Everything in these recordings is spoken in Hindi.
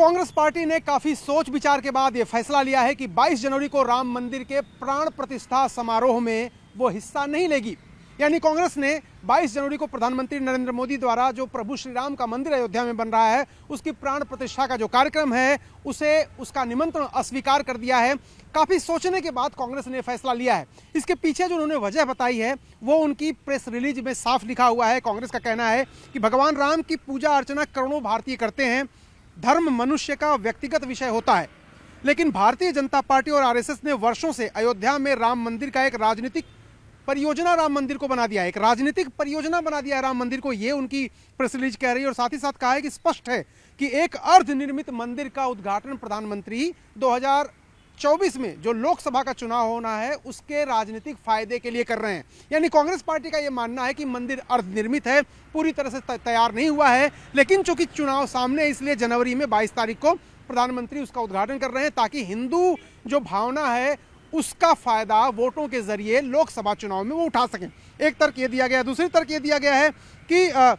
कांग्रेस पार्टी ने काफी सोच विचार के बाद ये फैसला लिया है कि 22 जनवरी को राम मंदिर के प्राण प्रतिष्ठा समारोह में वो हिस्सा नहीं लेगी यानी कांग्रेस ने 22 जनवरी को प्रधानमंत्री नरेंद्र मोदी द्वारा जो प्रभु श्री राम का मंदिर अयोध्या में बन रहा है उसकी प्राण प्रतिष्ठा का जो कार्यक्रम है उसे उसका निमंत्रण अस्वीकार कर दिया है काफ़ी सोचने के बाद कांग्रेस ने फैसला लिया है इसके पीछे जो उन्होंने वजह बताई है वो उनकी प्रेस रिलीज में साफ लिखा हुआ है कांग्रेस का कहना है कि भगवान राम की पूजा अर्चना करोड़ों भारतीय करते हैं धर्म मनुष्य का व्यक्तिगत विषय होता है लेकिन भारतीय जनता पार्टी और आरएसएस ने वर्षों से अयोध्या में राम मंदिर का एक राजनीतिक परियोजना राम मंदिर को बना दिया है एक राजनीतिक परियोजना बना दिया है राम मंदिर को यह उनकी प्रेस रिलीज कह रही है और साथ ही साथ कहा है कि स्पष्ट है कि एक अर्ध निर्मित मंदिर का उद्घाटन प्रधानमंत्री 2024 में जो लोकसभा का चुनाव होना है उसके राजनीतिक फायदे के लिए कर रहे हैं यानी कांग्रेस पार्टी का ये मानना है कि मंदिर अर्धनिर्मित है पूरी तरह से तैयार नहीं हुआ है लेकिन चूंकि चुनाव सामने है इसलिए जनवरी में बाईस तारीख को प्रधानमंत्री उसका उद्घाटन कर रहे हैं ताकि हिंदू जो भावना है उसका फायदा वोटों के जरिए लोकसभा चुनाव में वो उठा सकें एक तर्क ये दिया गया दूसरी तर्क ये दिया गया है कि आ,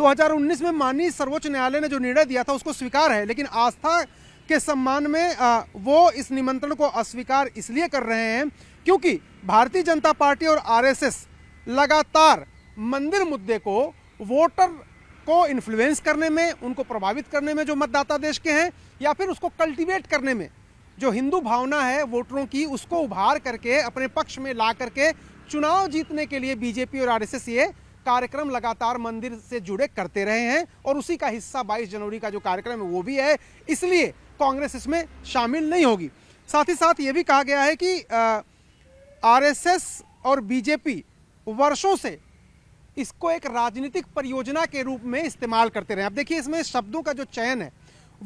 2019 में माननीय सर्वोच्च न्यायालय ने जो निर्णय दिया था उसको स्वीकार है लेकिन आस्था के सम्मान में वो इस निमंत्रण को अस्वीकार इसलिए कर रहे हैं क्योंकि भारतीय जनता पार्टी और आरएसएस लगातार मंदिर मुद्दे को वोटर को इन्फ्लुएंस करने में उनको प्रभावित करने में जो मतदाता देश के हैं या फिर उसको कल्टीवेट करने में जो हिंदू भावना है वोटरों की उसको उभार करके अपने पक्ष में ला करके चुनाव जीतने के लिए बीजेपी और आरएसएस ये कार्यक्रम लगातार मंदिर से जुड़े करते रहे हैं और उसी का हिस्सा 22 जनवरी का जो कार्यक्रम है वो भी है इसलिए कांग्रेस इसमें शामिल नहीं होगी साथ ही साथ ये भी कहा गया है कि आरएसएस और बीजेपी वर्षों से इसको एक राजनीतिक परियोजना के रूप में इस्तेमाल करते रहे अब देखिए इसमें शब्दों का जो चयन है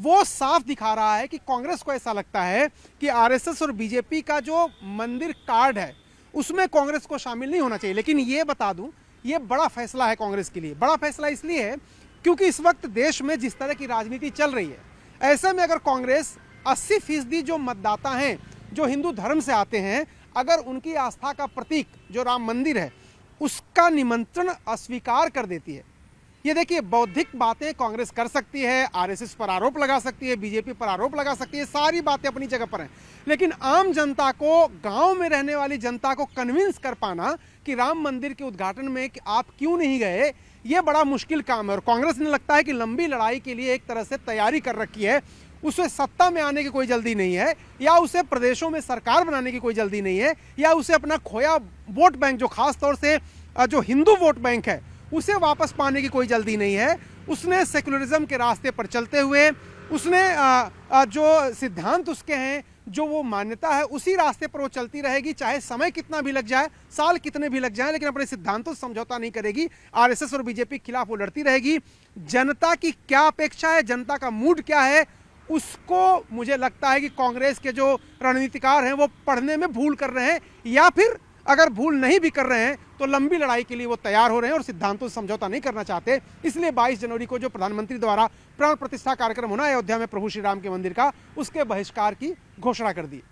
वो साफ दिखा रहा है कि कांग्रेस को ऐसा लगता है कि आरएसएस और बीजेपी का जो मंदिर कार्ड है उसमें कांग्रेस को शामिल नहीं होना चाहिए लेकिन ये बता दूं ये बड़ा फैसला है कांग्रेस के लिए बड़ा फैसला इसलिए है क्योंकि इस वक्त देश में जिस तरह की राजनीति चल रही है ऐसे में अगर कांग्रेस अस्सी फीसदी जो मतदाता हैं जो हिंदू धर्म से आते हैं अगर उनकी आस्था का प्रतीक जो राम मंदिर है उसका निमंत्रण अस्वीकार कर देती है ये देखिए बौद्धिक बातें कांग्रेस कर सकती है आरएसएस पर आरोप लगा सकती है बीजेपी पर आरोप लगा सकती है सारी बातें अपनी जगह पर हैं लेकिन आम जनता को गांव में रहने वाली जनता को कन्विंस कर पाना कि राम मंदिर के उद्घाटन में कि आप क्यों नहीं गए ये बड़ा मुश्किल काम है और कांग्रेस ने लगता है कि लंबी लड़ाई के लिए एक तरह से तैयारी कर रखी है उसे सत्ता में आने की कोई जल्दी नहीं है या उसे प्रदेशों में सरकार बनाने की कोई जल्दी नहीं है या उसे अपना खोया वोट बैंक जो खास तौर से जो हिंदू वोट बैंक है उसे वापस पाने की कोई जल्दी नहीं है उसने सेकुलरिज्म के रास्ते पर चलते हुए उसने जो सिद्धांत उसके हैं जो वो मान्यता है उसी रास्ते पर वो चलती रहेगी चाहे समय कितना भी लग जाए साल कितने भी लग जाए लेकिन अपने सिद्धांतों से समझौता नहीं करेगी आरएसएस और बीजेपी के खिलाफ वो लड़ती रहेगी जनता की क्या अपेक्षा है जनता का मूड क्या है उसको मुझे लगता है कि कांग्रेस के जो रणनीतिकार हैं वो पढ़ने में भूल कर रहे हैं या फिर अगर भूल नहीं भी कर रहे हैं तो लंबी लड़ाई के लिए वो तैयार हो रहे हैं और सिद्धांतों से समझौता नहीं करना चाहते इसलिए 22 जनवरी को जो प्रधानमंत्री द्वारा प्राण प्रतिष्ठा कार्यक्रम होना अयोध्या में प्रभु श्री राम के मंदिर का उसके बहिष्कार की घोषणा कर दी